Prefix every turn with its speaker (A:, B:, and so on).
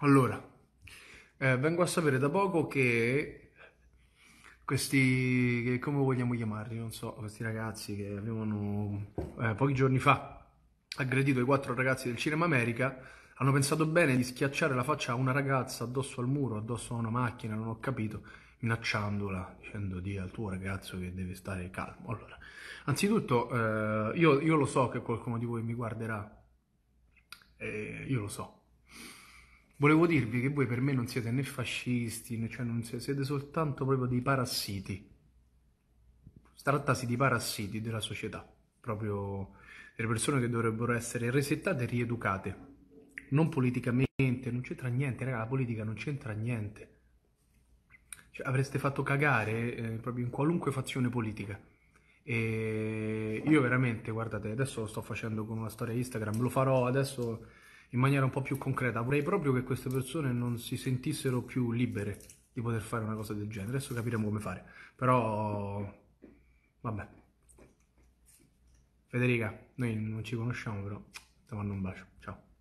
A: Allora, eh, vengo a sapere da poco che questi, che come vogliamo chiamarli, non so, questi ragazzi che avevano eh, pochi giorni fa aggredito i quattro ragazzi del Cinema America, hanno pensato bene di schiacciare la faccia a una ragazza addosso al muro, addosso a una macchina, non ho capito, minacciandola, dicendo di al tuo ragazzo che deve stare calmo. Allora, anzitutto, eh, io, io, lo so che qualcuno di voi mi guarderà, eh, io lo so Volevo dirvi che voi per me non siete né fascisti, né, cioè non siete, siete soltanto proprio dei parassiti. Trattasi di parassiti della società, proprio delle persone che dovrebbero essere resettate e rieducate. Non politicamente, non c'entra niente, raga, la politica non c'entra niente. Cioè, avreste fatto cagare eh, proprio in qualunque fazione politica. E io veramente, guardate, adesso lo sto facendo con una storia Instagram, lo farò adesso in maniera un po' più concreta. Vorrei proprio che queste persone non si sentissero più libere di poter fare una cosa del genere. Adesso capiremo come fare. Però, vabbè. Federica, noi non ci conosciamo, però ti mando un bacio. Ciao.